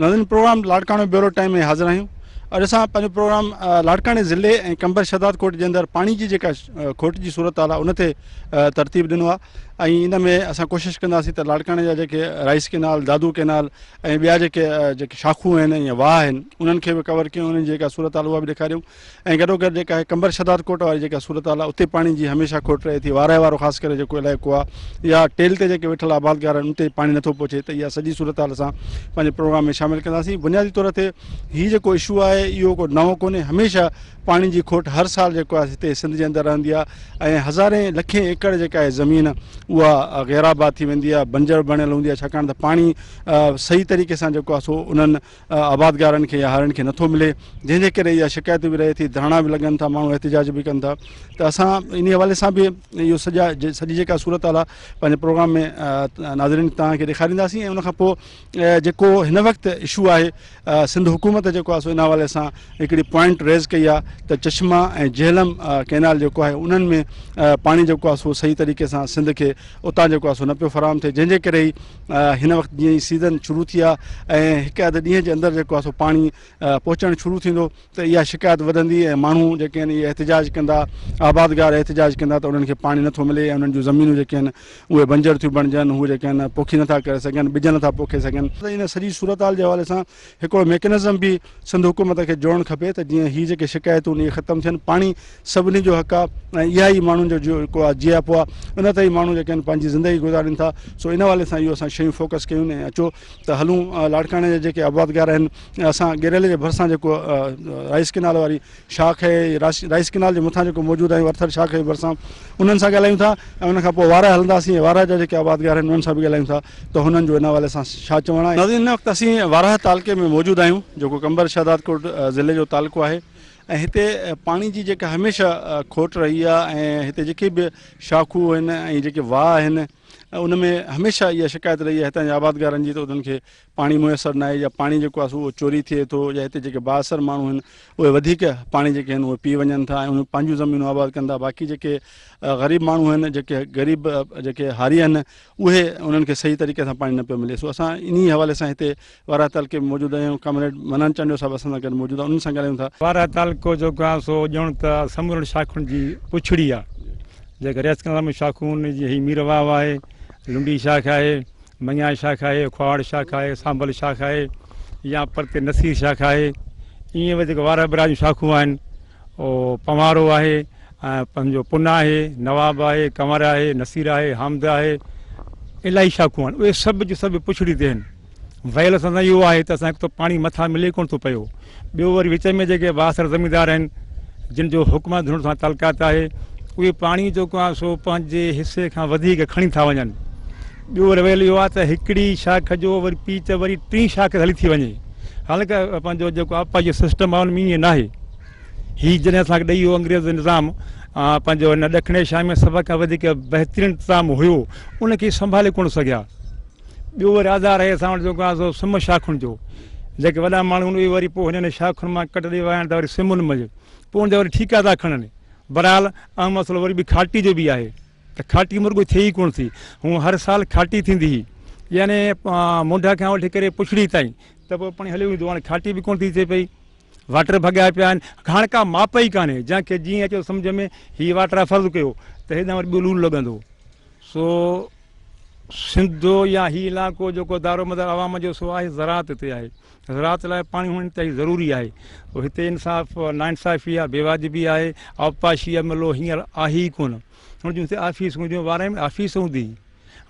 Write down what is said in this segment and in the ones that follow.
नंदन program Larkana bureau time में हाज़िर आहियूं अॼु असां पंहिंजो प्रोग्राम लाड़काणे ज़िले ऐं कंबर शदातक कोट जे अंदरि पाणी जी जेका खोट जी सूरत हाल आहे उन ते तरतीब ॾिनो आहे ऐं इन में असां कोशिशि कंदासीं त लाड़काणे जा जेके राइस केनाल दादू केनाल ऐं ॿिया जेके शाखू आहिनि या वाह आहिनि उन्हनि खे बि कवर कयूं उन्हनि जी जेका सूरत आहे उहा बि ॾेखारियूं ऐं गॾो गॾु जेका आहे कंबर वारी जेका सूरत हाल आहे उते पाणी जी हमेशह खोट रहे थी वारे वारो ख़ासि करे जेको इलाइक़ो आहे या टेल ते जेके वेठल आबादगार आहिनि उते पाणी नथो पहुचे त इहा सॼी सूरत आल असां पंहिंजे प्रोग्राम में शामिलु कंदासीं बुनियादी तौर ते हीउ जेको इशू आहे इहो को नओं कोन्हे हमेशह पाणी जी खोट हर साल जेको आहे हिते सिंध जे अंदरि रहंदी आहे ऐं हज़ारे लखे एकड़ जेका आहे ज़मीन उहा ग़राबाद थी वेंदी आहे बंजर बणियलु हूंदी आहे छाकाणि त पाणी सही तरीक़े सां जेको आहे सो उन्हनि आबादगारनि खे या हारनि खे नथो मिले जंहिंजे करे इहा शिकायत बि रहे थी धरणा बि लॻनि था माण्हू एतिजाज बि कनि था त असां इन हवाले सां बि इहो सॼा सॼी जेका सूरत आहे पंहिंजे प्रोग्राम में नाज़रीन तव्हांखे ॾेखारींदासीं ऐं उनखां पोइ जेको हिन वक़्तु इशू आहे सिंध हुकूमत जेको आहे सो हिन हवाले सां हिकिड़ी पॉइंट रेज़ कई आहे त चश्मा ऐं जेहलम कैनाल जेको आहे उन्हनि में पाणी जेको आहे सो सही तरीक़े सां सिंध खे उतां जेको आहे सो न पियो फराम थिए जंहिंजे करे ई हिन वक़्तु जीअं सीज़न शुरू थी आहे ऐं हिकु अधु ॾींहं जे अंदरि जेको आहे सो पाणी पहुचणु शुरू थींदो त इहा शिकायत वधंदी ऐं माण्हू जेके आहिनि इहे एतिजाज कंदा आबादगार एतिजाज कंदा त उन्हनि खे पाणी नथो मिले ऐं उन्हनि जूं ज़मीनूं जेके आहिनि उहे बंजर थियूं बणिजनि उहे जेके आहिनि पोखी नथा करे सघनि बिज नथा पोखे सघनि त इन सॼी सूरताल जे हवाले सां हिकिड़ो मेकेनिज़म बि सिंध हुकूमत खे जोड़णु खपे त जीअं हीअ जेके शिकायत उन ख़तमु थियनि पाणी सभिनी जो हक़ आहे ऐं इहा ई माण्हुनि जो जेको आहे जीअपो आहे उन ते ई माण्हू जेके आहिनि पंहिंजी ज़िंदगी गुज़ारनि था सो इन हाले सां इहो असां शयूं फ़ोकस कयूं ऐं अचो त हलूं लाड़काणे जा जेके आबादगार आहिनि असां गिरयल जे भरिसां जेको राइस किनाल वारी शाख खे राइस किनाल जे मथां जेको मौजूदु आहे वर्थर शाख जे भरिसां उन्हनि सां ॻाल्हायूं था ऐं पोइ वारा हलंदासीं वारा जा जेके आबादगार आहिनि उन्हनि सां बि ॻाल्हायूं था त हुननि जो हाले सां छा चवणु आहे हिन वक़्तु असीं वारा तालके में मौजूदु आहियूं जेको कंबर शादादकोट ज़िले जो तालको आहे ऐं हिते पाणी जी जेका हमेशह खोट रही आहे ऐं हिते जेके बि शाखू आहिनि ऐं जेके वाह आहिनि में हमेशह इहा शिकायत रही आहे हितां जे आबादगारनि जी त उन्हनि खे पाणी मुयसरु न आहे या पाणी जेको आहे उहो चोरी थिए थो या हिते जेके बासर माण्हू आहिनि उहे वधीक पाणी जेके आहिनि उहे पी वञनि था ऐं पंहिंजूं ज़मीनूं आबाद कनि था बाक़ी जेके ग़रीब माण्हू आहिनि जेके ग़रीब जेके हारी आहिनि उहे उन्हनि खे सही तरीक़े सां पाणी न पियो मिले सो असां इन हवाले सां हिते वारा तालके मौजूदु आहियूं कॉमरेड मनान चंडो साहिबु असां सां गॾु मौजूदु आहे उन्हनि सां ॻाल्हायूं था तालको जेको आहे पुछड़ी आहे जेका रेस कंदम शाखूं आहिनि जीअं हीअ मीरवाव आहे लुंडी शाख आहे मञा शाख आहे खुआड़ शाख आहे सांभल शाख आहे या परते नसीर शाख आहे ईअं बि जेके वारा बिरा जूं शाखूं आहिनि उहो पंवारो आहे ऐं पंहिंजो पुन आहे नवाब आहे कंवर आहे नसीर आहे हामद आहे इलाही शाखूं आहिनि उहे सभु सभु पुछड़ी ते आहिनि वयल सां इहो आहे त असांखे त पाणी मथां मिले कोन थो पियो ॿियो वरी विच में जेके बासर ज़मीदार आहिनि जिन जो हुकुम धुअण सां तालकात आहे उहे पाणी जेको आहे सो पंहिंजे हिसे खां वधीक खणी था वञनि ॿियो रवेल इहो आहे त हिकिड़ी शाख जो वरी पीच वरी टीं शाख हली थी वञे हालांकि पंहिंजो जेको अपाजो सिस्टम आहे उनमें ईअं न आहे हीउ जॾहिं असांखे ॾेई वियो अंग्रेज़ निज़ाम पंहिंजो हिन ॾखिण एशिया में सभ खां वधीक बहितरीन निज़ाम हुयो उनखे संभाले कोन सघिया ॿियो वरी आधार आहे असां वटि जेको आहे सो सिम शाखुनि जो जेके वॾा माण्हू उहे वरी पोइ हिननि शाखुनि मां कटे विया आहिनि त वरी सिमुनि में पोइ हुन जा वरी आहे था खणनि बरहाल अमसलो वरी बि खाटी जो बि आहे त खाटी मुर्गो थिए ई कोन्ह थी हूअं हर साल खाटी थींदी हुई यानी मुंड खां वठी करे पुछड़ी ताईं त पोइ पाणी हली वेंदो हाणे खाटी बि कोन थी थिए पई वाटर भॻिया पिया आहिनि हाणे का माप ई कान्हे जंहिंखे जीअं अचो सम्झि में हीअ वाटर फ़र्ज़ु कयो त हेॾा वरी ॿियो लूणु लॻंदो सो सिंधु या हीउ इलाइक़ो जेको दारो मदर आवाम जो सो आहे ज़रात ते आहे ज़रात लाइ पाणी हुअण त ई ज़रूरी आहे हिते इंसाफ़ ना इंसाफ़ी आहे बेवाजिबी आहे आपाशी अमलो हींअर आहे ई कोन हुन जूं हिते ऑफिस हूंदियूं वारे में ऑफिस हूंदी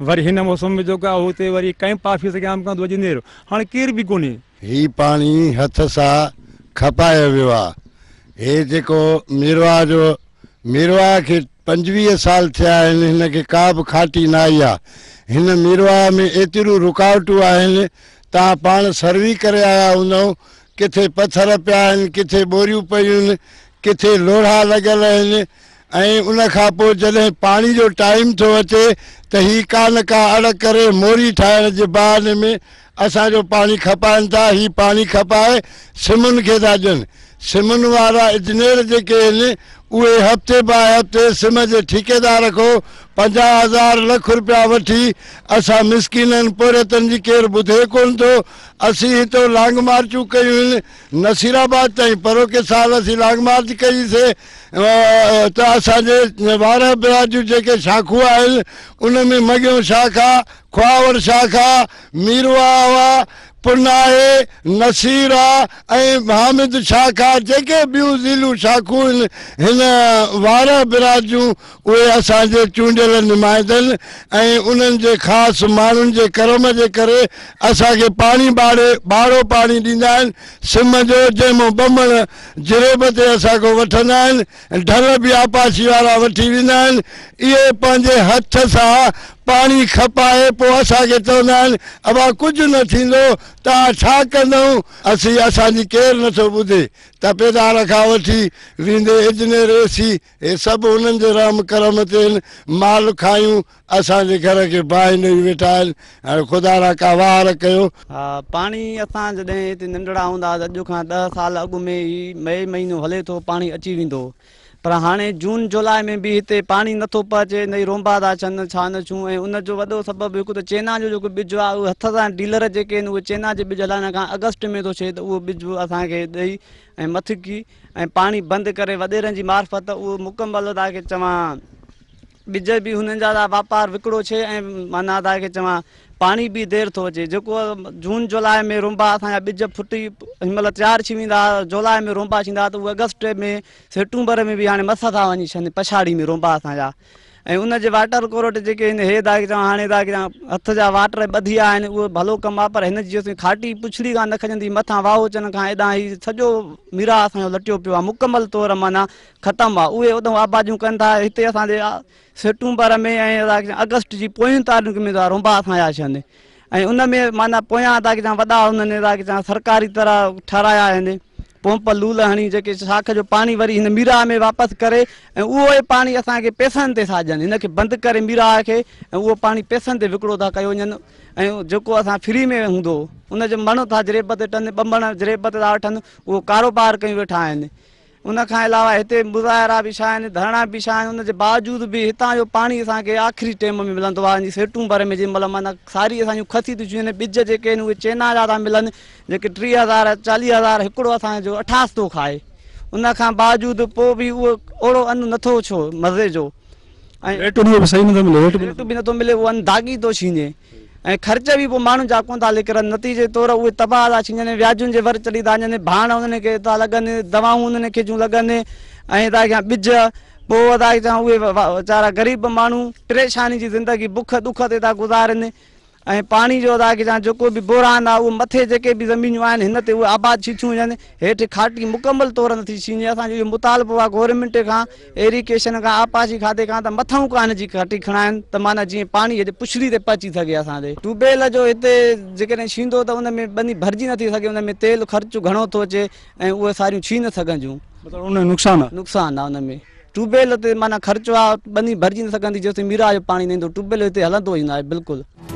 वरी हिन मौसम में जेको आहे हुते वरी कैप ऑफ़िस खे आम कंदो अॼु अजेर हाणे केर बि कोन्हे हीउ पाणी हथ सां खपायो वियो आहे हे जेको मीरवा जो मीरवा खे पंजवीह साल थिया आहिनि हिनखे का बि खाटी न आई आहे हिन मीरवा में एतिरियूं रुकावटूं आहिनि तव्हां पाण सर्वी करे आया हूंदव किथे पथर पिया आहिनि किथे बोरियूं पयूं आहिनि किथे लोढ़ा लॻियल आहिनि ऐं उनखां पोइ जॾहिं पाणी जो टाइम थो अचे त ही का न का अड़ करे मोरी ठाहिण जे बहाने में असांजो पाणी खपाइनि था हीउ पाणी खपाए सिमन खे था ॾियनि सिमन वारा इजनेर जेके आहिनि उहे हफ़्ते बाए हफ़्ते सिम जे ठेकेदार खां पंजाह हज़ार लख रुपया वठी असां मिसकिननि पौरतनि जी केरु ॿुधे कोन थो असीं हितो लांग मार्चूं कयूं आहिनि नसीराबाद ताईं परोके साल असीं लांग मार्च कईसीं त असांजे वार प्रा जूं जेके शाखूं आहिनि उन में शाख शाखा खुआवर शाखा मीरवा हुआ पुनाए नसीर ऐं हामिद शाखा जेके ॿियूं ज़ीलूं शाखूं आहिनि हिन वार बिरादियूं उहे असांजे चूंडियल निमाइंदा ऐं उन्हनि जे ख़ासि माण्हुनि जे कर्म जे करे असांखे पाणी बाड़े बाड़ो पाणी ॾींदा आहिनि सिम जो जंहिंमो बमण जिरेब ते असांखो वठंदा आहिनि ढल बि आपासी वारा वठी वेंदा आहिनि इहे पंहिंजे हथ सां पाणी खपाए पोइ असांखे चवंदा आहिनि अबा कुझु न थींदो तव्हां छा कंदव असीं असांजी केरु नथो ॿुधे त पैदार खां वठी वेंदे रेसी हे सभु हुननि जे राम करम ते आहिनि माल खायूं असांजे घर खे बाहि ॾेई वेठा आहिनि हाणे ख़ुदा रा का वार कयो हा पाणी असां जॾहिं हिते नंढड़ा हूंदा त अॼु खां ॾह साल अॻु में ई मई महीनो हले थो पाणी अची वेंदो पर हाणे जून जुलाई में बि हिते पाणी नथो पए न ई रोंबा था अचनि छा न छू ऐं उनजो वॾो सबबु हिकु त जो जेको ॿिज आहे उहो हथ सां डीलर जेके आहिनि उहे चेना जो ॿिज हलाइण खां अगस्त में थो थिए त उहो बिज असांखे ॾेई ऐं मथिकी ऐं पाणी बंदि करे वॾेरनि जी मार्फत उहो मुकमल तव्हांखे चवां ॿिज बि हुननि जा वापारु माना तव्हांखे पाणी बि देरि थो अचे जेको जून जुलाई में रुंबा असांजा ॿिज फुटी हिन महिल तयारु थी वेंदा जुलाई में रुंबा थींदा त उहे अगस्ट में सेप्टूंबर में बि हाणे मस था वञी छॾनि पछाड़ी में रुंबा असांजा ऐं वाटर कोरट जेके आहिनि हे था अॻितां हाणे त अॻियां हथ जा वाटर ॿधी विया आहिनि उहो भलो कमु आहे पर खाटी पुछड़ी कान न खजंदी मथां वाह हुचनि खां हेॾा ई सॼो मीरा असांजो लटियो पियो आहे मुकमल तौरु माना ख़तमु आहे उहे ओॾो आबादियूं कनि था हिते असांजे सेप्टूंबर में ऐं अगस्त जी पोयूं तारीख़ में रुंबा असांजा छनि ऐं उन में माना पोयां त अॻियां वॾा हुननि सरकारी तरह ठाराया पोंप लूल हणी जेके शाख जो पाणी वरी हिन मीरा में वापसि करे ऐं उहो ई पाणी असांखे पैसनि ते साजनि हिनखे बंदि करे मीरा खे ऐं उहो पाणी पैसनि ते विकिणो था कयो वञनि ऐं जेको असां फ्री में हूंदो हुनजो मण था जरेब ते टन ॿ मण जरेबत था वठनि उहो कारोबार कयूं वेठा आहिनि उनखां अलावा हिते मुज़ाहिरा बि छा आहिनि धरणा बि छा आहिनि उनजे बावजूद बि हितां जो पाणी असांखे आख़िरी टेम में मिलंदो आहे सेटूं भर में जंहिं महिल माना सारी असांजी खसी थियूं आहिनि ॿिज जेके आहिनि उहे चेना जा था मिलनि जेके टीह हज़ार चालीह हज़ार हिकिड़ो असांजो अठास थो खाए उन खां बावजूद पोइ बि उहो ओड़ो अनु नथो छो मज़े जो ऐं अनु दाॻी थो छीने ऐं ख़र्च बि पोइ माण्हुनि जा कोन था निकिरनि नतीजे तौरु उहे तबाह था थी वञनि व्याजुनि जे वर चढ़ी था वञनि भाण उन्हनि खे था लॻनि दवाऊं उन्हनि खे जूं लॻनि ऐं ॿिज पोइ था उहे ग़रीब माण्हू परेशानी जी ज़िंदगी बुख दुख ते था गुज़ारनि ऐं पाणी जो तव्हांखे जेको बि बोरान आहे उहो मथे जेके बि ज़मीनूं आहिनि हिन ते उहे आबादशी थियूं हेठि खाटी मुकमल तौर नथी छी असांजो इहो मुतालबो आहे गोरमेंट खां एरिगेशन खां आपाशी खाते खां त मथां कान जी खाटी खणाइनि त माना जीअं पाणी अॼु पुछड़ी ते पहुची सघे असांजे ट्यूबवेल जो हिते जेकॾहिं छींदो त हुन में ॿ नी भरिजी नथी सघे उन में तेल ख़र्च घणो थो अचे ऐं उहे सारियूं न सघंदियूं नुक़सानु आहे नुक़सानु आहे में ट्यूबवेल ते माना ख़र्चो आहे ॿ नी भरिजी न सघंदी जेसिताईं मीरा जो पाणी न ईंदो ट्यूबवेल हिते हलंदो ई न आहे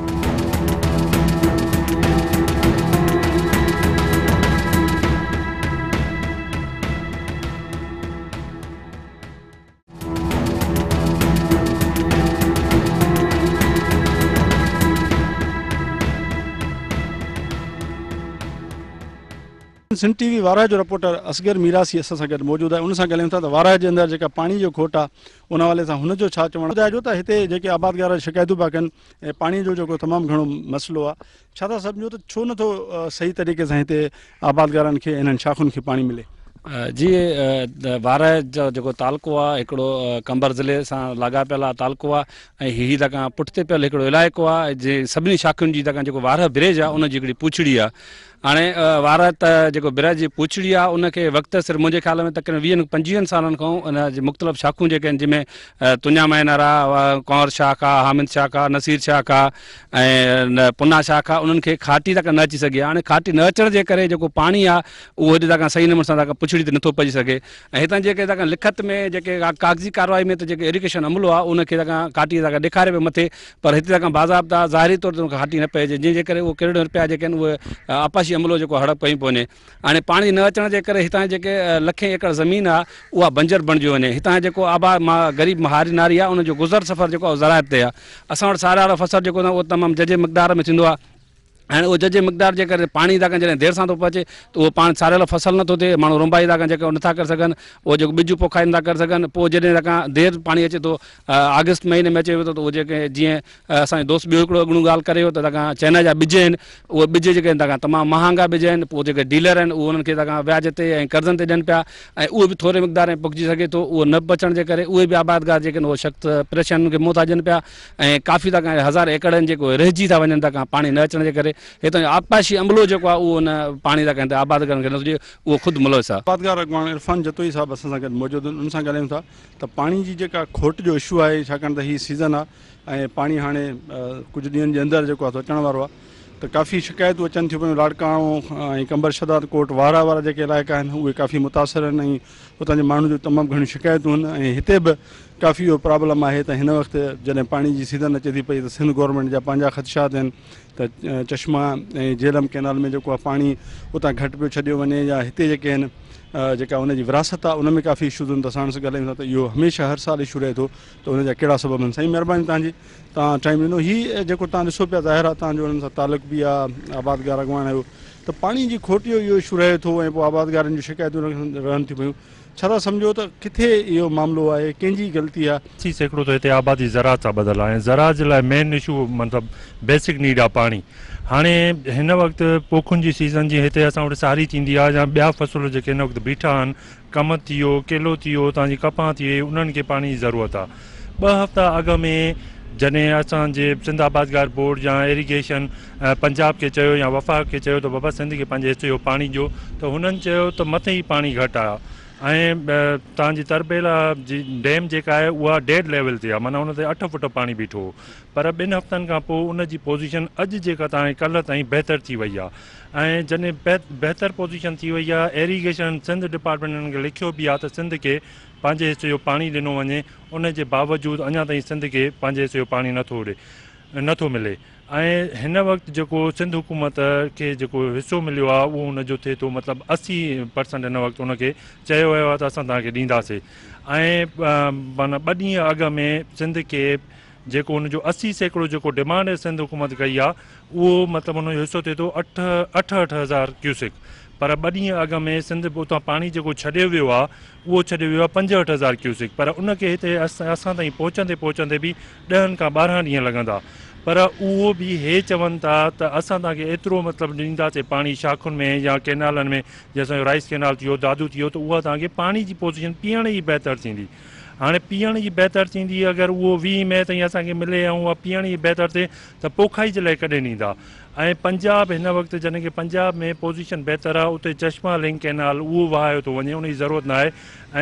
सिंध टीवी वी जो रिपोर्टर असगर मीरासी असां सां गॾु मौजूदु आहे हुन सां ॻाल्हायूं था वाड़ह जे अंदरि जेका पाणी जो खोट आहे उन हवाले सां हुनजो छा चवणु ॿुधाइजो त हिते जेके आबादगार शिकायतूं पिया कनि ऐं पाणी जो जेको तमामु घणो मसिलो आहे छा था सम्झो त छो नथो सही तरीक़े सां हिते आबादगारनि खे हिननि शाखुनि खे पाणी मिले जी वार जो जेको तालको आहे हिकिड़ो कंबर ज़िले सां लाॻापियल आहे तालको आहे ऐं हीअ तका पुठिते पियल हिकिड़ो इलाइक़ो आहे जंहिं सभिनी शाखियुनि जी जेको ब्रिज आहे उनजी हिकिड़ी पुछड़ी हाणे वार त जेको ब्राज जी पुछड़ी आहे उनखे वक़्तु सिर्फ़ु मुंहिंजे ख़्याल में तकरीबन वीहनि पंजवीहनि सालनि खां उन मुख़्तलिफ़ु शाखूं जेके आहिनि जंहिंमें तुञा आहे शाख आहे हामिद शाख आहे नसीर शाख आहे ऐं पुना शाख खां उन्हनि खे खाटी तक न अची सघे हाणे खाटी न अचण जे करे जेको पाणी आहे उहो सही नमूने सां पुछड़ी त नथो पइजी सघे ऐं हितां जेके लिखत में जेके काग़ज़ी कारवाई में त जेके इरिगेशन अमिलो आहे उनखे खाटी त ॾेखारे पियो मथे पर हिते जेका बाज़ाब्ता ज़ाहिरी तौर ते खाटी न जंहिंजे करे रुपया जेके हड़प पियो पवे हाणे पाणी न अचण जे करे हितां जेके लखे एकड़ ज़मीन आहे उहा बंजर बणिजी वञे हितां जो आबा आबाद ग़रीब महारी नारी आहे गुज़र सफ़र जेको आहे ज़रायत ते आहे असां वटि सारा फसल जेको आहे उहो तमामु जजे मक़दार में थींदो ऐं उहो जजे मक़दार जे करे पाणी था कनि जॾहिं देरि सां थो पचे त उहो पाण सारियल फसल नथो थिए माण्हू रुंबाई था कनि जेके नथा करे सघनि उहो जेको बिजु पोखाइनि था करे सघनि पोइ जॾहिं तव्हां देरि पाणी अचे थो अगस्त महीने में अचे थो त उहो जेके जीअं असांजो दोस्त ॿियो हिकिड़ो ॻाल्हि करे वियो त तव्हां चाइना जा ॿिज आहिनि उहे ॿिज जेके आहिनि तमामु महांगा ॿिज आहिनि पोइ जेके डीलर आहिनि उहे उन्हनि खे व्याज ते ऐं कर्ज़नि ते ॾियनि पिया ऐं उहे बि थोरे मक़दार में पखिजी सघे थो उहो न बचण जे करे उहे बि आबादगार जेके आहिनि उहे सख़्तु परेशानियुनि खे मुंहुं था ॾियनि पिया ऐं काफ़ी त कया हज़ार एकड़ आहिनि जेके उहे रहिजी था वञनि था पाणी न अचण जे करे हितां जो आपपाशी अमलो जेको आहे उहो न पाणी था कनि आबाद उहो ख़ुदि आबादगार अॻवान इरफान जतोई साहिबु असां सां गॾु मौजूदु आहिनि उन सां ॻाल्हायूं था त पाणी जी जेका खोट जो इशू आहे छाकाणि त हीअ सीज़न आहे ऐं पाणी हाणे कुझु ॾींहंनि जे अंदरि जेको आहे अचण वारो आहे त काफ़ी शिकायतूं अचनि थियूं पयूं लाड़काणो ऐं कंबर शदाद कोट वारा वारा जेके इलाइक़ा आहिनि उहे काफ़ी मुतासिर आहिनि ऐं हुतां जे माण्हुनि जूं तमामु घणियूं शिकायतूं आहिनि ऐं हिते बि काफ़ी इहो प्रॉब्लम आहे त हिन वक़्तु जॾहिं पाणी जी सीज़न अचे थी पई त सिंध गवर्नमेंट जा पंहिंजा ख़दशात आहिनि त चश्मा ऐं जेलम कैनाल में जेको आहे पाणी उतां घटि पियो छॾियो वञे या हिते जेके आहिनि जेका उनजी विरासत आहे उनमें काफ़ी इशूज़ आहिनि त असां ॻाल्हायूं था त इहो हमेशह हर साल इशू रहे थो त हुनजा कहिड़ा सबब आहिनि साईं महिरबानी तव्हांजी तव्हां टाइम ॾिनो हीअ जेको तव्हां ॾिसो पिया ज़ाहिर आहे तव्हांजो हुननि सां तालक बि आहे आबादगार अॻवण जो त पाणी जी खोटी जो इहो इशू रहे थो ऐं पोइ आबादगारनि जी शिकायतूं रहनि पियूं छा त सम्झो त किथे इहो मामिलो आहे कंहिंजी ग़लती आहे सी सिखिड़ो त हिते आबादी ज़रात सां ॿधलु आहे ज़रात जे लाइ मेन इशू मतिलबु बेसिक नीड आहे पाणी हाणे हिन वक़्तु पोखुनि जी सीज़न जीअं हिते असां वटि सारी थींदी आहे या ॿिया फ़सुल जेके हिन वक़्तु बीठा आहिनि कमु थी वियो केलो थी वियो तव्हांजी कपह थी वई उन्हनि खे पाणी जी ज़रूरत आहे ॿ हफ़्ता अॻु में जॾहिं असांजे सिंध आबादगार बोर्ड या इरीगेशन पंजाब खे चयो या वफ़ाक़ खे चयो त बाबा सिंध खे पंहिंजे हिसे जो पाणी ॾियो त हुननि चयो त मथे ई ऐं तव्हांजी तरबेला जी डैम जेका आहे उहा डेड लेवल ते आहे माना उन ते अठ फुट पाणी बीठो पर ॿिनि हफ़्तनि खां पोइ उन जी पोज़ीशन अॼु जेका तव्हांजी कल्ह ताईं बहितर थी वई आहे ऐं जॾहिं बहितर पोज़ीशन थी वई आहे एरीगेशन सिंध डिपार्टमेंटनि खे लिखियो बि आहे त सिंध खे पंहिंजे हिसे जो पाणी ॾिनो वञे उन जे बावजूदि अञा ताईं सिंध खे पंहिंजे हिसे जो पाणी नथो मिले ऐं हिन वक़्तु जेको सिंध हुकूमत खे जेको हिसो मिलियो आहे उहो हुनजो थिए थो मतिलबु असी परसेंट हिन वक़्तु हुनखे चयो वियो आहे त असां तव्हांखे ॾींदासीं ऐं माना ॿ ॾींहं अॻु में सिंध खे जेको हुनजो असी सैकड़ो जेको डिमांड सिंध हुकूमत कई आहे उहो मतिलबु हुनजो हिसो थिए थो अठ अठ अठ हज़ार क्यूसिक पर ॿ ॾींहं अॻु में सिंध उतां पाणी जेको छॾियो वियो आहे उहो छॾियो वियो आहे पंजहठि हज़ार क्यूसिक पर उनखे हिते असां असां ताईं पहुचंदे पहुचंदे बि ॾहनि खां ॿारहं ॾींहं लॻंदा पर उहो बि इहे चवनि था त असां तव्हांखे एतिरो मतिलबु ॾींदासीं पाणी शाखुनि में या केनालनि में असांजो राइस केनाल थी वियो दादू थी वियो त उहा तव्हांखे पाणी जी पोज़ीशन पीअण जी बहितरु थींदी हाणे पीअण जी बहितरु थींदी अगरि उहो वीह मई ताईं असांखे मिले ऐं उहा पीअण जी बहितरु थिए त पोखाई जे लाइ कॾहिं ॾींदा ऐं पंजाब हिन वक़्तु जॾहिं की पंजाब में पोज़ीशन बहितरु आहे उते चश्मा लिंग केनाल उहो वहायो थो वञे उनजी ज़रूरत न आहे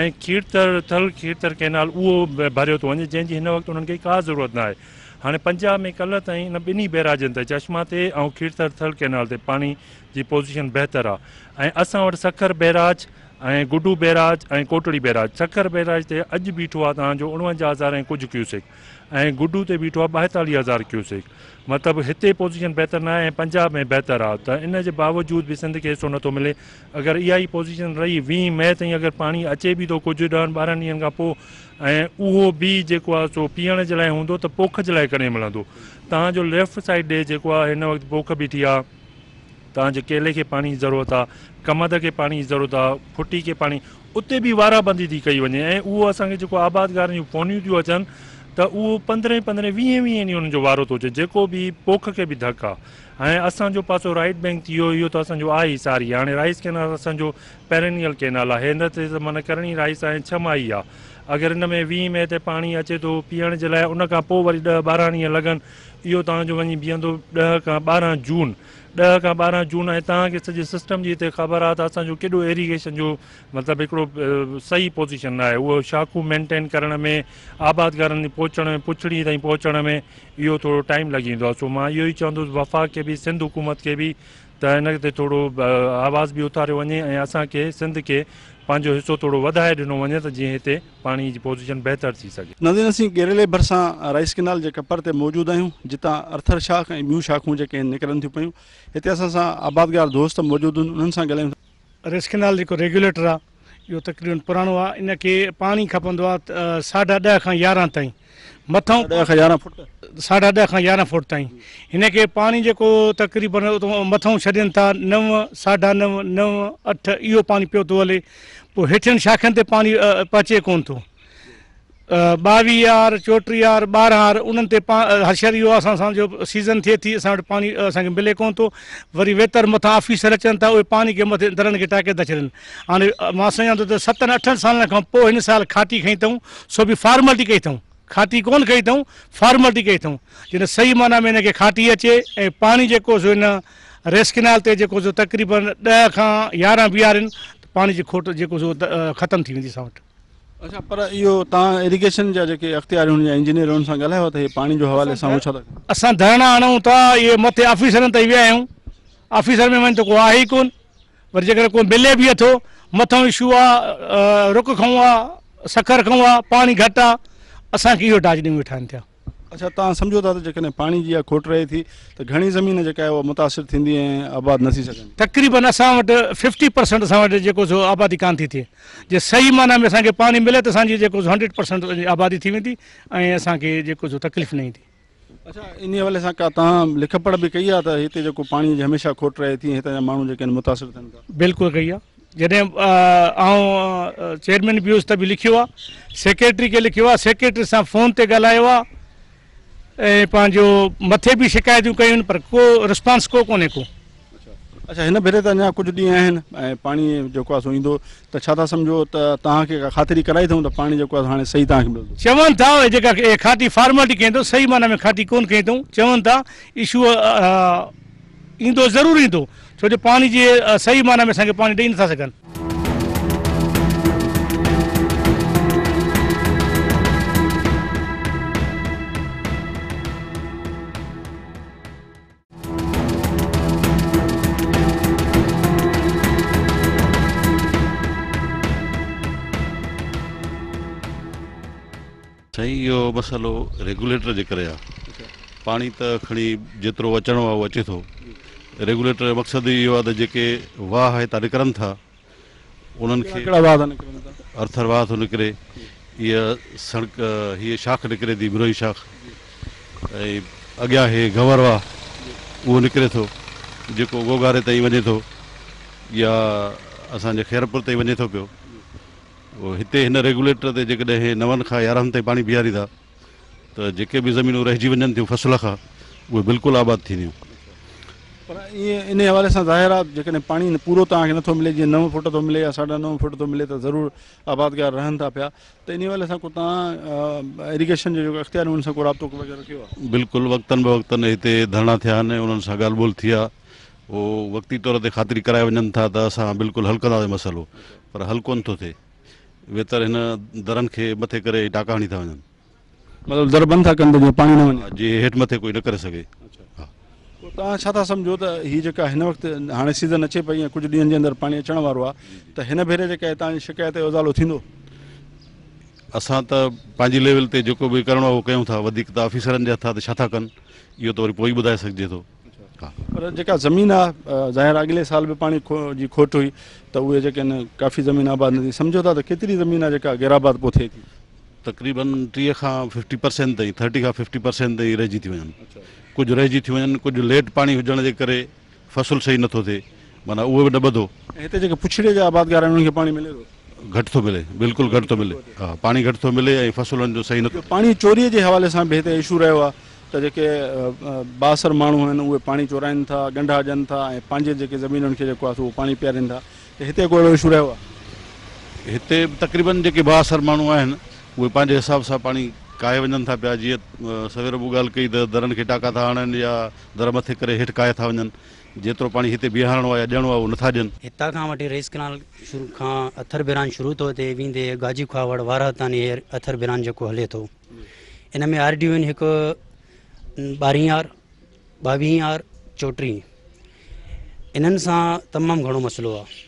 ऐं खीरतर थल खीरतर केनाल उहो भरियो थो वञे जंहिंजी हिन वक़्तु उन्हनि खे का ज़रूरत न आहे हाणे पंजाब में कल्ह ताईं हिन ॿिन्ही बैराजनि ते चश्मा ते ऐं खीरथर थल कैनाल ते पाणी जी पोज़ीशन बहितरु आहे ऐं असां वटि सखर बैराज ऐं गुडू बैराज ऐं कोटड़ी बैराज चकर बैराज ते अॼु बीठो आहे तव्हांजो उणवंजाहु हज़ार ऐं कुझु क्यूसिक ऐं गुडू ते बीठो आहे ॿाएतालीह हज़ार क्यूसिक मतिलबु हिते पोज़ीशन बहितरु न आहे ऐं पंजाब में बहितरु आहे त इन जे बावजूद बि सिंध खे हिसो नथो मिले अगरि इहा ई पोज़ीशन रही वीह मई ताईं अगरि पाणी अचे बि थो कुझु ॾहनि ॿारहनि ॾींहनि खां पोइ ऐं उहो बि जेको आहे सो पीअण जे लाइ हूंदो त पोख जे लाइ कॾहिं मिलंदो तव्हांजो लेफ्ट साइड ॾे जेको आहे हिन वक़्तु पोख तव्हांजे केले खे पाणी जी ज़रूरत आहे कमद खे पाणी जी ज़रूरत आहे फुटी खे पाणी उते बि वाराबंदी थी कई वञे ऐं उहो असांखे जेको आबादगारनि जूं फोनियूं थियूं अचनि त उहो पंद्रहें पंद्रहें वीह वीह ॾींहं हुन जो वारो थो अचे जेको बि पोख खे बि धक आहे ऐं असांजो पासो राइट बैंक थी वियो इहो त असांजो आहे ई सारी हाणे राइस कैनाल असांजो पैरनियल कैनाल आहे हिन ते त माना करणी राइस आहे छह माई आहे अगरि हिन में वीह में ते पाणी अचे थो पीअण जे लाइ उन खां पोइ वरी ॾह ॿारहं ॾींहं लॻनि इहो तव्हांजो वञी बीहंदो ॾह खां ॿारहं जून ॾह खां ॿारहं जून ऐं तव्हांखे सॼे सिस्टम जी हिते ख़बर आहे त असांजो केॾो एरिगेशन जो मतिलबु हिकिड़ो सही पोज़ीशन आहे उहो शाखू मेंटेन करण में आबादगारनि पहुचण में पुछड़ी ताईं पहुचण में इहो थोरो टाइम लॻी वेंदो आहे सो मां इहो ई चवंदुसि वफ़ाक़ खे बि सिंध हुकूमत खे बि त हिन ते थोरो आवाज़ बि उथारियो वञे ऐं असांखे सिंध खे पंहिंजो हिसो थोरो वधाए ॾिनो वञे त जीअं हिते पाणी जी पोज़ीशन बहितरु थी सघे नदीन असीं गेरेले भरिसां राइस केनाल जे कपर ते मौजूदु आहियूं जितां अर्थर शाख ऐं ॿियूं शाखूं जेके आहिनि निकिरनि थियूं पयूं हिते असां सां आबादगार दोस्त मौजूद आहिनि उन्हनि सां ॻाल्हायूं राइस किनाल जेको रेगुलेटर आहे इहो तकरीबन पुराणो आहे इनखे पाणी खपंदो आहे साढा ॾह खां यारहं ताईं मथां ॾह खां यारहां फुट साढा ॾह खां यारहं फुट ताईं हिन खे पाणी जेको तकरीबन मथां छॾनि था नव साढा नव नव अठ इहो पाणी पियो थो हले पोइ हेठियुनि शाखनि ते पाणी पचे कोन थो ॿावीह आर चोटीह आर ॿारहं आर उन्हनि ते पा हर्षर इहो असां सम्झो सीज़न थिए थी असां वटि पाणी असांखे मिले कोन थो वरी वेतर मथां ऑफिसर अचनि था उहे पाणी खे मथे दरनि खे टाके था छॾनि हाणे मां सम्झां थो त सतनि अठनि सालनि खां पोइ हिन साल खाटी खईं अथऊं सो बि फॉर्मेलिटी कई अथऊं ખાટી કોન કહી તઉ ફોર્મલટી કહી તઉ જે સાહી માને મેને ખાટી છે એ પાણી જે કો સો રેસ્કિનલ તે જે કો સો تقريبا 10 ખા 11 બિયારન પાણી જો ખોટ જે કો સો ખતમ થી સાવટ اچھا પર યો તા ઇરિગેશન જે કે اختیારી હો ઇન્જીનિયર હો સા ગલા હો તો એ પાણી જો حوالے સા આસા ધર્ણા આણો તા યે મથે ઓફિસર તઈ વે આય હું ઓફિસર મે મે તો કો આહી કોન બર જગર કો બલે ભી થો મથો ઇશુઆ રક ખઉઆ સકર ખઉઆ પાણી ઘટા असांखे इहो दार्जलिंग वेठाइनि आहिनि था अच्छा तव्हां सम्झो था त जेकॾहिं पाणी जी इहा खोट रहे थी त घणी ज़मीन जेका आहे उहा मुतासिर थींदी ऐं आबाद न थी सघंदी तकरीबन असां वटि फिफ्टी परसेंट असां वटि जेको सो आबादी कान थी थिए जे सही माना में असांखे पाणी मिले त असांजी जेको हंड्रेड परसेंट आबादी थी वेंदी ऐं असांखे जेको सो तकलीफ़ न ईंदी अच्छा इन हवाले सां का तव्हां लिख पढ़ बि कई आहे त हिते जेको पाणी जी हमेशह खोट रहे थी हितां जा माण्हू जेके आहिनि मुतासिर थियनि था बिल्कुलु कई आहे जॾहिं आऊं चेयरमेन बि हुउसि त बि लिखियो आहे सेक्रेटरी खे लिखियो आहे सेक्रेटरी सां फोन ते ॻाल्हायो आहे ऐं पंहिंजो मथे बि शिकायतूं कयूं आहिनि पर को रिस्पॉन्स को कोन्हे को अच्छा हिन भेरे त अञा कुझु ॾींहं आहिनि ऐं पाणी जेको आहे ईंदो त छा था सम्झो त तव्हांखे ख़ातिरी कराई अथऊं त पाणी जेको आहे हाणे सही तव्हांखे मिलंदो चवनि था जेका खाती फॉर्मेलिटी कयईं तो सही माना में खाती कोन्ह कयां था इशू ईंदो ज़रूरु ईंदो छो जो पाणी जे सही माना में पाणी ॾेई नथा सघनि साईं इहो मसालो रेग्युलेटर जे करे आहे पाणी त खणी जेतिरो अचिणो आहे अचे थो रेगुलेटर मकसद इहो आहे त जेके वाह हितां निकिरनि था उन्हनि खे अर्थर वाह थो निकिरे शाख निकिरे थी बुरोई शाख ऐं अॻियां इहे गवर वाह उहो निकिरे थो जेको गोगारे ताईं वञे थो या असांजे ख़ैरपुर ताईं वञे थो पियो हिते हिन रेग्युलेटर ते जेकॾहिं नवनि खां यारहनि ताईं पाणी बीहारींदा त जेके बि ज़मीनूं रहिजी वञनि थियूं फसल खां उहे बिल्कुलु आबाद थींदियूं पर ईअं इन हवाले सां ज़ाहिर आहे जेकॾहिं पाणी पूरो तव्हांखे नथो मिले जीअं नव फुट थो मिले या साढा नव फुट थो मिले त ज़रूरु आबादगार रहनि था पिया त इन हवाले सां को तव्हां इरीगेशन जो जेको अख़्तियार उन्हनि सां को राबितो आहे बिल्कुलु वक़्तनि ब वक़्तनि हिते धरणा थिया आहिनि उन्हनि सां ॻाल्हि ॿोल्हि थी आहे उहो वक़्ती तौर ते ख़ातिरी कराए वञनि था त असां बिल्कुलु हल कंदासीं मसालो पर हल कोन थो थिए वेतर हिन दरनि खे मथे करे डाका हणी था वञनि मतिलबु दर बंदि था कनि जीअं पाणी न वञे जीअं हेठि मथे कोई न करे सघे तव्हां छा था सम्झो त हीअ जेका हिन वक़्तु हाणे सीज़न अचे पई कुझु ॾींहंनि जे अंदरि पाणी अचण वारो आहे त हिन भेरे जेका तव्हांजी शिकायत जो ज़ालो थींदो असां त पंहिंजी लेवल ते जेको बि करिणो हो कयूं था वधीक त ऑफिसरनि जे छा था कनि इहो त वरी पोइ ॿुधाए सघिजे थो पर जेका ज़मीन आहे ज़ाहिर अॻिले साल बि पाणी जी खोट हुई त उहे जेके आहिनि काफ़ी ज़मीन आबाद थींदी सम्झो था त केतिरी ज़मीन आहे जेका गैराबाद पियो थिए तक़रीबन टीह फिफ्टी परसेंट ताईं थर्टी फिफ्टी परसेंट ताईं रहिजी कुझु रहिजी थियूं वञनि कुझु लेट पाणी हुजण जे करे फसल सही नथो थिए माना उहो बि न ॿधो हिते जेके पुछड़े जा आबादगार आहिनि उन्हनि खे पाणी मिले थो घटि थो मिले बिल्कुलु घटि थो मिले हा पाणी घटि थो मिले ऐं फसल जो सही नथो पाणी चोरीअ जे हवाले सां बि हिते इशू रहियो आहे त जेके बासर माण्हू आहिनि उहे पाणी चोराइनि था गंढा ॾियनि था ऐं पंहिंजे जेके ज़मीनुनि खे जेको आहे उहो पाणी पीआरनि था त हिते को अहिड़ो इशू रहियो आहे हिते तकरीबनि जेके बासर माण्हू आहिनि उहे पंहिंजे हिसाब सां पाणी बीहणो आहे हितां खां वठी रेस कनाल शुरू खां अथर बिरान शुरू थो थिए वेंदे गाजी खुआड़ वारा अथर बिरान जेको हले थो इन में आर डीयून हिकु ॿारहीं आर ॿावीह आर चौटी इन्हनि सां तमामु घणो मसइलो आहे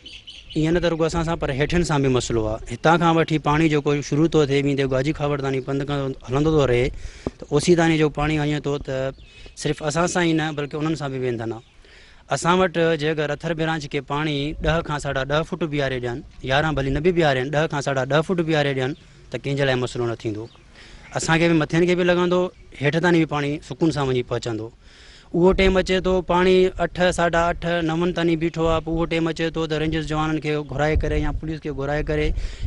ईअं न त रुॻो असां सां पर हेठियुनि सां बि मसिलो आहे हितां खां वठी पाणी जेको शुरू थो थिए वेंदे ॻाॼी खावट ताणी पंधु खां हलंदो थो रहे त ओसी ताणी जो पाणी वञे थो त सिर्फ़ु असां सां ई न बल्कि उन्हनि सां बि वेंदा न असां वटि जे अगरि अथर बहिरांच खे पाणी ॾह खां साढा ॾह फुट बीहारे ॾियनि यारहं भली न बि बीहारे ॾह खां साढा ॾह फुट बीहारे ॾियनि त कंहिंजे लाइ मसलो न थींदो असांखे बि मथेनि खे बि लॻंदो हेठि ताणी बि पाणी सुकून सां वञी पहुचंदो उहो टाइम अचे थो पाणी अठ साढा अठ नवनि ताणी बीठो आहे पोइ उहो टाइम अचे थो त रेंजिस जवाननि खे घुराए करे या पुलिस खे घुराए करे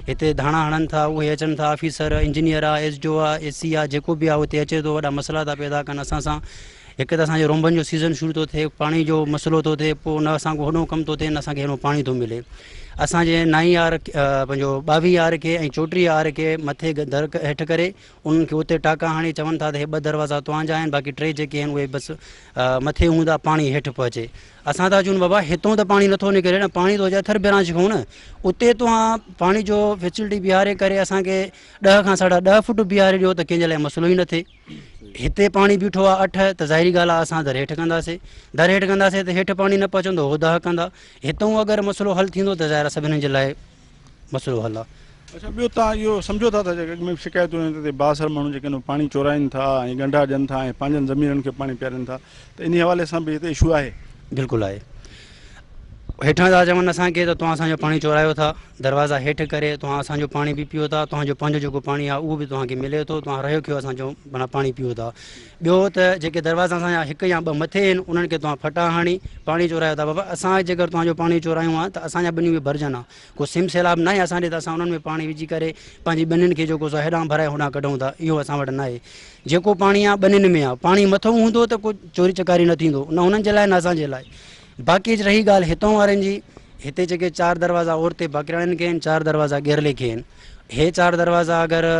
हिते धाणा हणनि था उहे अचनि था ऑफिसर इंजीनियर आहे एस डी आहे ए सी आहे जेको बि आहे हुते अचे थो वॾा मसइला था पैदा कनि असां सां हिकु त असांजो रोबन जो सीज़न शुरू थो थिए पाणी जो मसलो थो थिए पोइ न असां होॾो कमु थो थिए असांखे हेॾो पाणी थो मिले असांजे नाई आर पंहिंजो ॿावीह आर खे ऐं चोटीह आर खे मथे हेठि करे उन्हनि खे उते टाका हणी चवनि था त हे ॿ दरवाज़ा तव्हांजा आहिनि बाक़ी टे जेके आहिनि उहे बसि मथे हूंदा पाणी हेठि पहुचे असां त अचूं बाबा हितां त पाणी नथो निकिरे न पाणी थो अचे ब्रांच खां न उते तव्हां पाणी जो फैसिलिटी बीहारे करे असांखे ॾह खां साढा ॾह फुट बीहारे ॾियो त कंहिंजे लाइ मसलो ई न थिए हिते पाणी बीठो आहे अठ त ज़ाहिरी ॻाल्हि आहे असां दर हेठि कंदासीं दर हेठि कंदासीं त हेठि पाणी न पहुचंदो उहो दह कंदा हितां अगरि मसलो हल थींदो त ज़ाहिर सभिनी जे लाइ मसलो हल आहे अच्छा ॿियो तव्हां इहो सम्झो था त शिकायतूं बासर माण्हू जेके पाणी चोराइनि था ऐं ॻंढा ॾियनि था ऐं पंहिंजनि ज़मीननि खे पाणी पीआरनि था त इन हवाले सां बि हिते इशू आहे बिल्कुलु आहे हेठां था चवनि असांखे त तव्हां असांजो पाणी चोरायो था दरवाज़ा हेठि करे तव्हां असांजो पाणी बि पियो था तव्हांजो पंहिंजो जेको पाणी आहे उहो बि तव्हांखे मिले थो तव्हां रयो कयो असांजो माना पाणी पियो था ॿियो त जेके दरवाज़ा असांजा हिकु या ॿ मथे आहिनि उन्हनि खे तव्हां फटा हणी पाणी चोरायो था बाबा असांजे जेकर तव्हांजो पाणी चोरायूं हा त असांजा ॿिन्ही बि भरजनि आहे को सिम सैलाब न आहे असांजे त असां उन्हनि में पाणी विझी करे पंहिंजी ॿिन्हीनि खे जेको असां हेॾां भराए होॾां कढूं था इहो असां वटि नाहे जेको पाणी आहे ॿिन्हिनि में आहे पाणी मथां हूंदो त को चोरी चकारी न थींदो न हुननि जे लाइ न असांजे लाइ बाक़ी रही ॻाल्हि हितां वारनि जी हिते जेके चारि दरवाज़ा औरते बाकीराणियुनि खे आहिनि चारि दरवाज़ा गेरले खे आहिनि हे चारि दरवाज़ा अगरि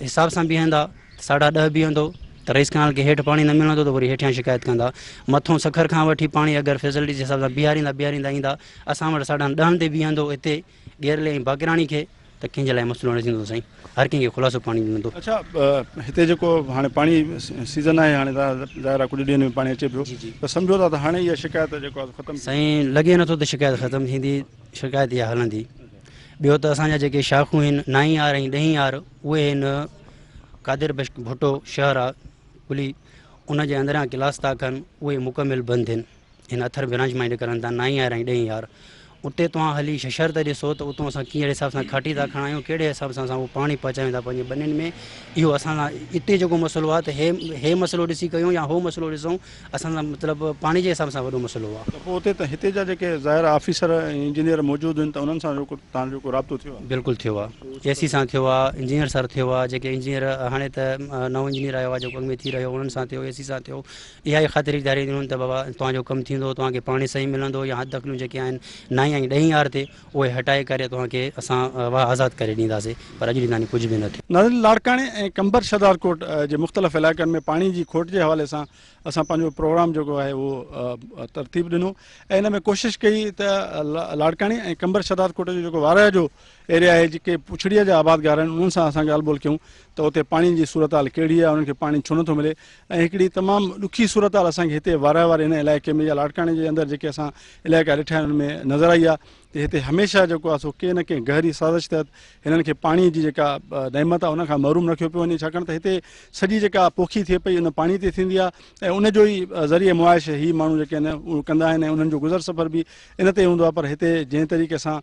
हिसाब सां बीहंदा त साढा ॾह बीहंदो त रईस कनाल खे हेठि पाणी न मिलंदो त वरी हेठियां शिकायत कंदा मथां सखर खां वठी पाणी अगरि फैसिलिटी जे हिसाब सां बीहारींदा बीहारींदा ईंदा असां वटि साढा ॾहनि ते बीहंदो हिते गेरले ऐं बाकीराणी खे त कंहिंजे लाइ मसलो न थींदो साईं हर कंहिंखे ख़ुलासो पाणी अचे पियो साईं लॻे नथो त शिकायत ख़तमु थींदी शिकायत इहा हलंदी ॿियो त असांजा जेके शाखूं आहिनि नाई आर ऐं ॾहीं उहे आहिनि कादिर बश भुटो शहर आहे पुली उन जे अंदरां क्लास था कनि उहे मुकमिल बंदि आहिनि हिन अथर ब्रांच मां था नाई आर ऐं ॾहीं उते तव्हां हली त ॾिसो त उतां असां कीअं हिसाब सां खाटी था खणा आहियूं कहिड़े हिसाब सां असां उहो पाणी पहुचायूं था पंहिंजे बननि में इहो असां सां हिते जेको मसइलो आहे त हे हे मसइलो ॾिसी कयूं या उहो मसइलो ॾिसूं असां सां मतिलबु पाणी जे हिसाब सां वॾो मसइलो आहे पोइ उते त हिते जा जेके ज़ाहिर ऑफिसर इंजीनियर मौजूदु आहिनि त उन्हनि सां जेको जेको तव्हांजो राबितो थियो आहे बिल्कुलु थियो आहे एसी सां थियो आहे इंजीनियर सर थियो आहे जेके इंजीनियर हाणे त नओं इंजीनियर आयो आहे जेको अॻु में थी रहियो उन्हनि सां थियो ए सी सां थियो इहा ई ख़ातिरी त बाबा तव्हांजो कमु थींदो तव्हांखे पाणी सही मिलंदो या हद दकलियूं जेके आहिनि न ऐं ॾहीं उहे हटाए करे तव्हांखे असां आज़ादु करे ॾींदासीं पर अॼु ॾींहं कुझु बि न थिए लाड़काणे ऐं कंबर शदारकोट जे मुख़्तलिफ़ इलाइक़नि में पाणी जी खोट जे हवाले सां असां पंहिंजो प्रोग्राम जेको आहे उहो तरतीब ॾिनो ऐं इन में कोशिशि कई त ल लाड़काणे ऐं कंबर शदाकोट जो जेको वारे जो एरिया आहे जेके पुछड़ीअ जा आबादगार आहिनि उन्हनि सां असां ॻाल्हि ॿोल कयूं त हुते पाणीअ जी सूरत हाल कहिड़ी आहे उन्हनि खे पाणी छो नथो मिले ऐं हिकड़ी तमामु ॾुखी सूरत आहे असांखे हिते वारे हिन इलाइक़े में या लाड़काणे जे अंदरि जेके असां इलाइक़ा ॾिठा आहिनि नज़र आई आहे त हिते हमेशह जेको आहे सो कंहिं न कंहिं गहरी साज़िश तहत हिननि खे पाणीअ जी जेका नहमत आहे उनखां महरूम रखियो पियो वञे छाकाणि त हिते सॼी जेका पोखी थिए पई उन पाणी ते थींदी आहे ऐं उनजो ई ज़रिए मुआश ई माण्हू जेके आहिनि उहे कंदा आहिनि ऐं उन्हनि जो गुज़र सफ़र बि इन ते हूंदो आहे पर हिते जंहिं तरीक़े सां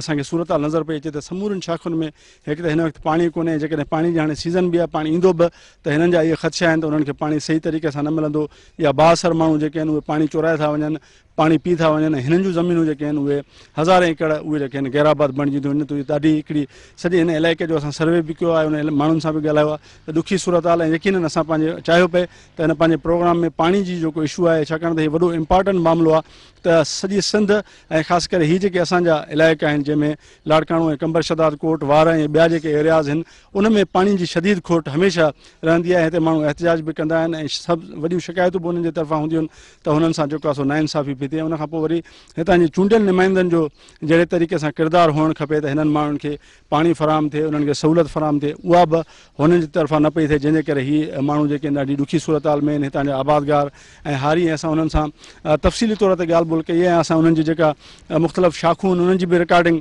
असांखे सूरत नज़र पई अचे त समूरनि शाखुनि में हिकु त हिन वक़्तु पाणी कोन्हे जेकॾहिं पाणी जी हाणे सीज़न बि आहे पाणी ईंदो बि त हिननि जा इहे ख़दशा आहिनि त उन्हनि खे पाणी सही तरीक़े सां न मिलंदो या बासर माण्हू जेके आहिनि उहे पाणी चोराए था वञनि पाणी पी था वञनि हिननि जूं ज़मीनूं जेके आहिनि उहे हज़ारे एकड़ उहे जेके आहिनि गैराबाद बणिजी थियूं वञनि त ॾाढी हिकिड़ी सॼे हिन इलाइक़े जो असां सर्वे बि कयो आहे हुन माण्हुनि सां बि ॻाल्हायो आहे त ॾुखी सूरत हाल ऐं यकीन असां पंहिंजे चाहियो पए त हिन पंहिंजे प्रोग्राम में पाणी जी जेको इशू आहे छाकाणि त हीउ वॾो इम्पोटेंट मामिलो आहे त सॼी सिंध ऐं ख़ासि करे हीअ जेके असांजा इलाइक़ा आहिनि जंहिंमें लाड़काणो ऐं कंबर शदाद कोट वार ऐं ॿिया जेके एरियाज़ आहिनि उन में पाणी जी शदीद खोट हमेशह रहंदी आहे हिते माण्हू एतिजाज बि कंदा आहिनि ऐं सभु वॾियूं शिकायतूं बि हुननि जे तरफ़ां हूंदियूं आहिनि त हुननि सां जेको आहे सो नाइंसाफ़ी हुन खां पोइ वरी हितां जी चूंडियुनि नुमाइंदनि जो जहिड़े तरीक़े सां किरदारु हुअणु खपे त हिननि माण्हुनि खे पाणी फराम थिए हुननि खे सहुलियत फराम थिए उहा बि हुननि जी तरफ़ां न पई थिए जंहिंजे करे हीअ माण्हू जेके आहिनि ॾाढी ॾुखी सूरत हाल में आहिनि हितां जा आबादगार ऐं हारी असां हुननि सां तफ़सीली तौर ते ॻाल्हि ॿोल कई आहे असां हुननि जी जेका मुख़्तलिफ़ शाखूं आहिनि उन्हनि जी बि रिकॉर्डिंग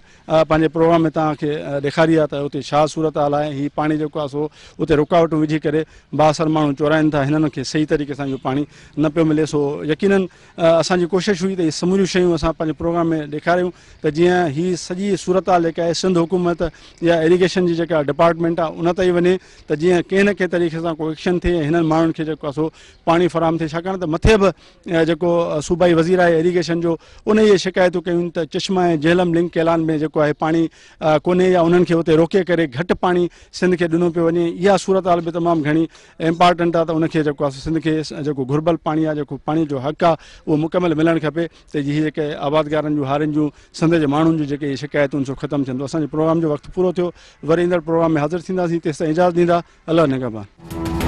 पंहिंजे प्रोग्राम में तव्हांखे ॾेखारी आहे त छा सूरत हाल आहे हीअ पाणी जेको आहे सो हुते रुकावटूं विझी करे बासर माण्हू चोराइनि था हिननि खे सही तरीक़े सां इहो पाणी न पियो मिले सो यकीन असांजी कोशिश हुई त हीअ समूरियूं शयूं असां पंहिंजे प्रोग्राम में ॾेखारियूं त जीअं हीअ सॼी सूरत हाल जेका आहे सिंध हुकूमत या इरीगेशन जी जेका डिपार्टमेंट आहे उन ते वञे त जीअं कंहिं न कंहिं तरीक़े सां को एक्शन थिए हिननि माण्हुनि खे जेको आहे सो पाणी फराम थिए छाकाणि त मथे बि जेको सूबाई वज़ीर आहे इरीगेशन जो उन ई शिकायतूं कयूं त चश्मा ऐं जेलम लिंक कैलान में जेको आहे पाणी कोन्हे या उन्हनि खे रोके करे घटि पाणी सिंध खे ॾिनो पियो वञे इहा सूरत हाल बि तमामु घणी इंपॉर्टेंट आहे त उनखे जेको आहे सिंध खे जेको घुरबल पाणी आहे जेको पाणी जो हक़ आहे उहो मुकमल मिलणु खपे त इहे जेके आबादगारनि जूं हारियुनि जूं संद जे माण्हुनि जूं जेके शिकायतूं सो ख़तमु थियनि असांजे प्रोग्राम जो वक़्तु पूरो थियो वरी ईंदड़ प्रोग्राम में हाज़िर थींदासीं तेसिताईं इजाज़ ॾींदा अलाह निगमान